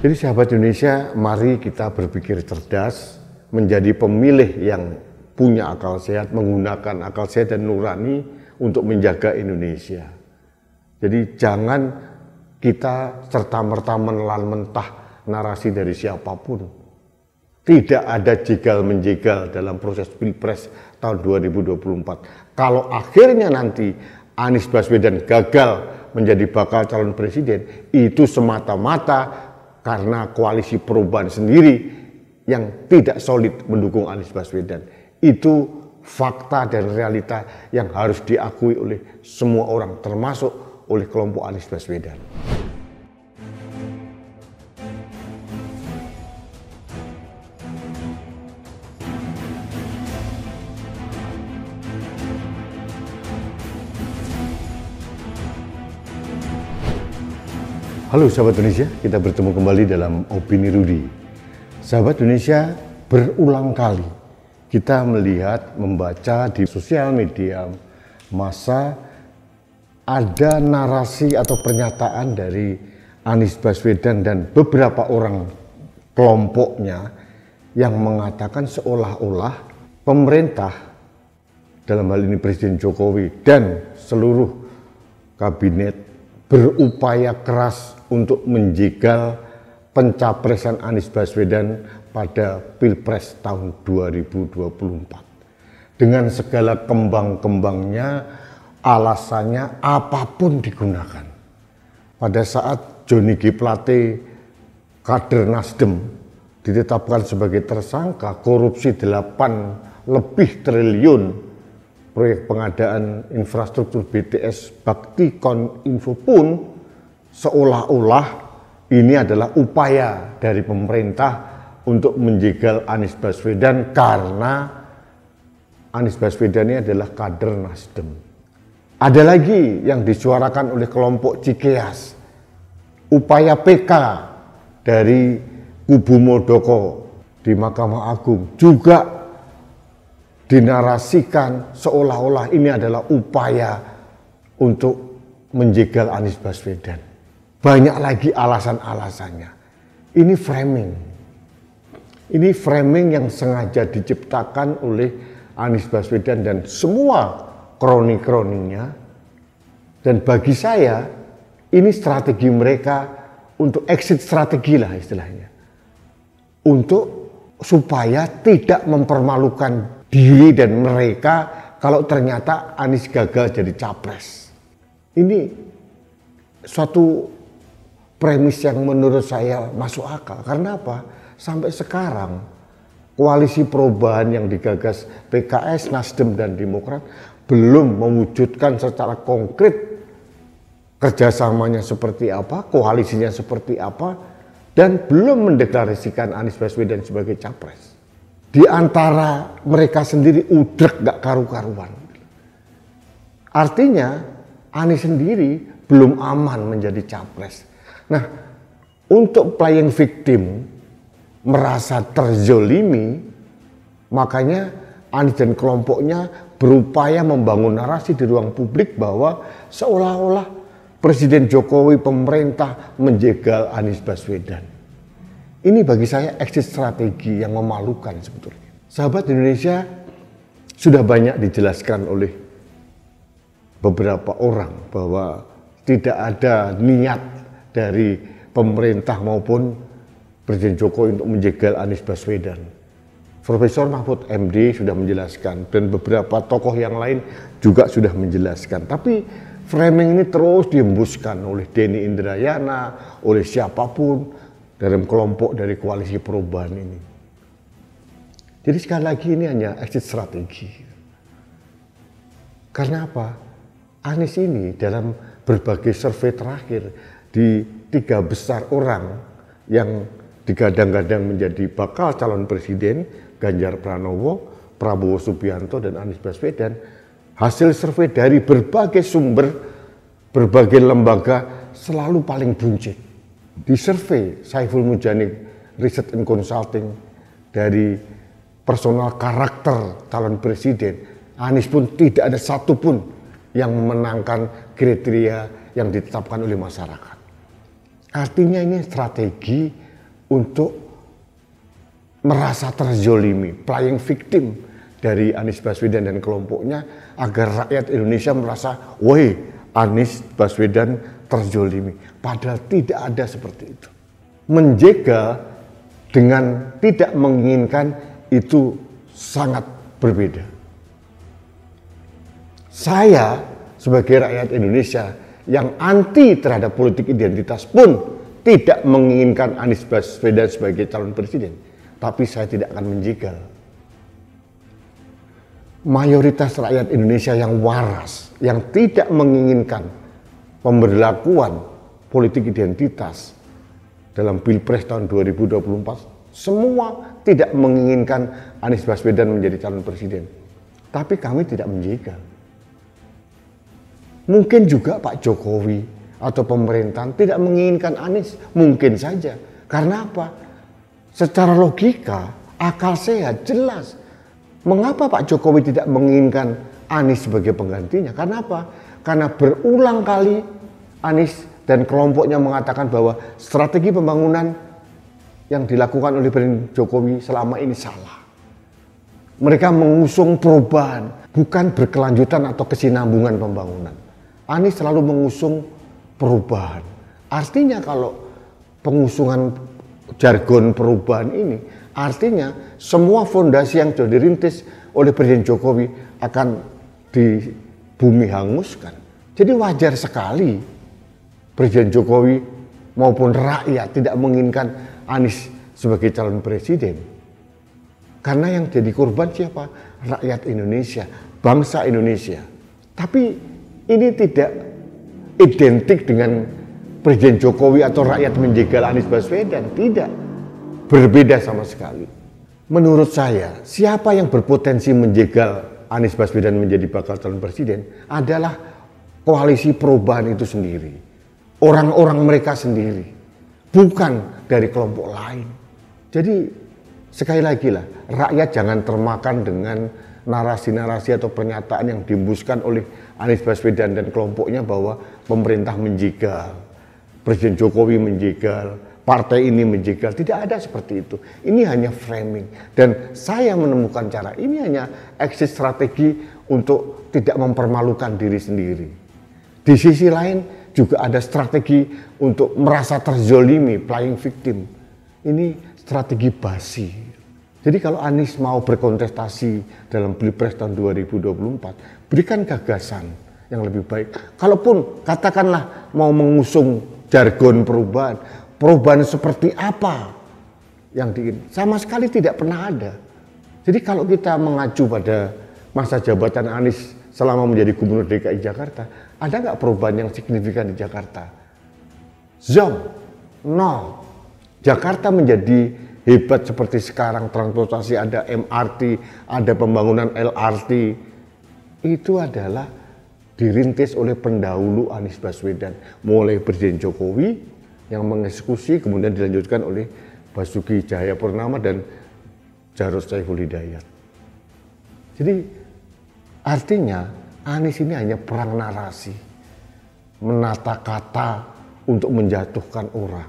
Jadi sahabat Indonesia, mari kita berpikir cerdas, menjadi pemilih yang punya akal sehat, menggunakan akal sehat dan nurani untuk menjaga Indonesia. Jadi jangan kita serta-merta menelan mentah narasi dari siapapun. Tidak ada jegal-menjegal dalam proses Pilpres tahun 2024. Kalau akhirnya nanti Anies Baswedan gagal menjadi bakal calon presiden, itu semata-mata karena koalisi perubahan sendiri yang tidak solid mendukung Anies Baswedan. Itu fakta dan realita yang harus diakui oleh semua orang termasuk oleh kelompok Anies Baswedan. Halo sahabat Indonesia, kita bertemu kembali dalam Opini Rudi. Sahabat Indonesia, berulang kali kita melihat, membaca di sosial media masa ada narasi atau pernyataan dari Anies Baswedan dan beberapa orang kelompoknya yang mengatakan seolah-olah pemerintah dalam hal ini Presiden Jokowi dan seluruh kabinet berupaya keras untuk menjegal pencapresan Anies Baswedan pada Pilpres tahun 2024. Dengan segala kembang-kembangnya, alasannya apapun digunakan. Pada saat Joni G. Plate, kader Nasdem, ditetapkan sebagai tersangka korupsi 8 lebih triliun proyek pengadaan infrastruktur BTS Bakti Koninfo pun seolah-olah ini adalah upaya dari pemerintah untuk menjegal Anies Baswedan karena Anies Baswedan ini adalah kader Nasdem. Ada lagi yang disuarakan oleh kelompok Cikeas, upaya PK dari kubu Modoko di Mahkamah Agung juga dinarasikan seolah-olah ini adalah upaya untuk menjegal Anies Baswedan. Banyak lagi alasan-alasannya. Ini framing. Ini framing yang sengaja diciptakan oleh Anies Baswedan dan semua kroni-kroninya. Dan bagi saya, ini strategi mereka untuk exit strategi lah istilahnya. Untuk supaya tidak mempermalukan diri dan mereka kalau ternyata Anies gagal jadi capres. Ini suatu premis yang menurut saya masuk akal. Karena apa? Sampai sekarang koalisi perubahan yang digagas PKS, Nasdem, dan Demokrat belum mewujudkan secara konkret kerjasamanya seperti apa, koalisinya seperti apa, dan belum mendeklarasikan Anies Baswedan sebagai capres di antara mereka sendiri udrek gak karu-karuan. Artinya Anies sendiri belum aman menjadi capres. Nah, untuk playing victim merasa terzolimi, makanya Anies dan kelompoknya berupaya membangun narasi di ruang publik bahwa seolah-olah Presiden Jokowi pemerintah menjegal Anies Baswedan. Ini bagi saya exit strategi yang memalukan sebetulnya. Sahabat Indonesia sudah banyak dijelaskan oleh beberapa orang bahwa tidak ada niat dari pemerintah maupun Presiden Jokowi untuk menjegal Anies Baswedan. Profesor Mahfud MD sudah menjelaskan dan beberapa tokoh yang lain juga sudah menjelaskan. Tapi framing ini terus dihembuskan oleh Denny Indrayana, oleh siapapun dari kelompok dari koalisi perubahan ini. Jadi sekali lagi ini hanya exit strategi. Karena apa? Anies ini dalam berbagai survei terakhir di tiga besar orang yang digadang-gadang menjadi bakal calon presiden Ganjar Pranowo, Prabowo Subianto dan Anies Baswedan, hasil survei dari berbagai sumber, berbagai lembaga selalu paling buncit di survei Saiful Mujani Research and Consulting dari personal karakter calon presiden Anies pun tidak ada satupun yang memenangkan kriteria yang ditetapkan oleh masyarakat. Artinya ini strategi untuk merasa terzolimi, playing victim dari Anies Baswedan dan kelompoknya agar rakyat Indonesia merasa, woi Anies Baswedan terzolimi. Padahal tidak ada seperti itu. Menjegal dengan tidak menginginkan itu sangat berbeda. Saya sebagai rakyat Indonesia yang anti terhadap politik identitas pun tidak menginginkan Anies Baswedan sebagai calon presiden. Tapi saya tidak akan menjegal. Mayoritas rakyat Indonesia yang waras, yang tidak menginginkan pemberlakuan politik identitas dalam Pilpres tahun 2024 semua tidak menginginkan Anies Baswedan menjadi calon presiden. Tapi kami tidak menjaga. Mungkin juga Pak Jokowi atau pemerintahan tidak menginginkan Anies, mungkin saja. Karena apa? Secara logika, akal sehat jelas. Mengapa Pak Jokowi tidak menginginkan Anies sebagai penggantinya? Karena apa? karena berulang kali Anies dan kelompoknya mengatakan bahwa strategi pembangunan yang dilakukan oleh Presiden Jokowi selama ini salah. Mereka mengusung perubahan, bukan berkelanjutan atau kesinambungan pembangunan. Anies selalu mengusung perubahan. Artinya kalau pengusungan jargon perubahan ini, artinya semua fondasi yang sudah dirintis oleh Presiden Jokowi akan di bumi hanguskan. Jadi wajar sekali Presiden Jokowi maupun rakyat tidak menginginkan Anies sebagai calon presiden. Karena yang jadi korban siapa? Rakyat Indonesia, bangsa Indonesia. Tapi ini tidak identik dengan Presiden Jokowi atau rakyat menjegal Anies Baswedan. Tidak. Berbeda sama sekali. Menurut saya, siapa yang berpotensi menjegal Anies Baswedan menjadi bakal calon presiden adalah koalisi perubahan itu sendiri. Orang-orang mereka sendiri. Bukan dari kelompok lain. Jadi sekali lagi lah, rakyat jangan termakan dengan narasi-narasi atau pernyataan yang diembuskan oleh Anies Baswedan dan kelompoknya bahwa pemerintah menjegal, Presiden Jokowi menjegal, partai ini menjegal. Tidak ada seperti itu. Ini hanya framing. Dan saya menemukan cara ini hanya exit strategi untuk tidak mempermalukan diri sendiri. Di sisi lain juga ada strategi untuk merasa terzolimi, playing victim. Ini strategi basi. Jadi kalau Anies mau berkontestasi dalam Pilpres tahun 2024, berikan gagasan yang lebih baik. Kalaupun katakanlah mau mengusung jargon perubahan, perubahan seperti apa yang diin Sama sekali tidak pernah ada. Jadi kalau kita mengacu pada masa jabatan Anies selama menjadi gubernur DKI Jakarta, ada nggak perubahan yang signifikan di Jakarta? zom nol. Jakarta menjadi hebat seperti sekarang, transportasi ada MRT, ada pembangunan LRT. Itu adalah dirintis oleh pendahulu Anies Baswedan, mulai Presiden Jokowi, yang mengeksekusi kemudian dilanjutkan oleh Basuki Cahaya Purnama dan Jarod Saiful Hidayat. Jadi artinya Anies ini hanya perang narasi, menata kata untuk menjatuhkan orang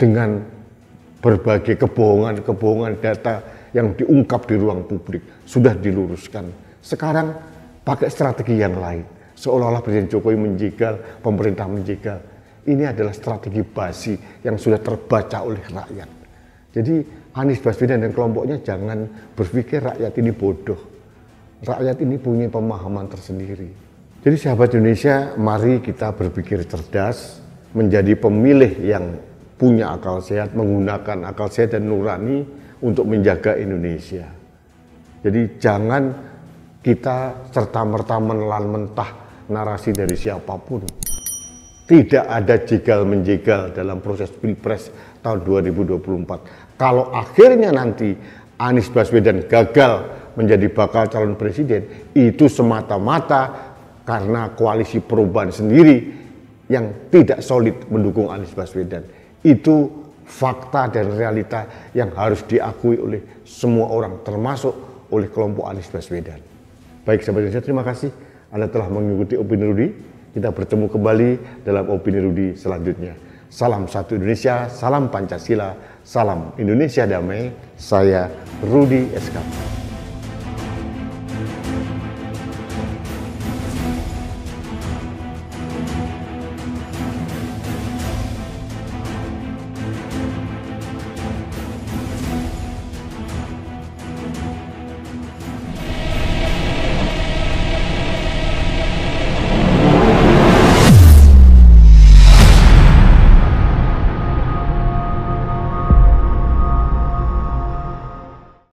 dengan berbagai kebohongan-kebohongan data yang diungkap di ruang publik sudah diluruskan. Sekarang pakai strategi yang lain, seolah-olah Presiden Jokowi menjegal, pemerintah menjegal. Ini adalah strategi basi yang sudah terbaca oleh rakyat. Jadi Anies Baswedan dan kelompoknya jangan berpikir rakyat ini bodoh. Rakyat ini punya pemahaman tersendiri. Jadi sahabat Indonesia, mari kita berpikir cerdas, menjadi pemilih yang punya akal sehat, menggunakan akal sehat dan nurani untuk menjaga Indonesia. Jadi jangan kita serta-merta menelan mentah narasi dari siapapun. Tidak ada jegal-menjegal dalam proses Pilpres tahun 2024. Kalau akhirnya nanti Anies Baswedan gagal menjadi bakal calon presiden, itu semata-mata karena koalisi perubahan sendiri yang tidak solid mendukung Anies Baswedan. Itu fakta dan realita yang harus diakui oleh semua orang, termasuk oleh kelompok Anies Baswedan. Baik, sahabat Indonesia, terima kasih Anda telah mengikuti Opini Rudi. Kita bertemu kembali dalam Opini Rudi selanjutnya. Salam satu Indonesia, salam Pancasila, salam Indonesia damai. Saya Rudi SK.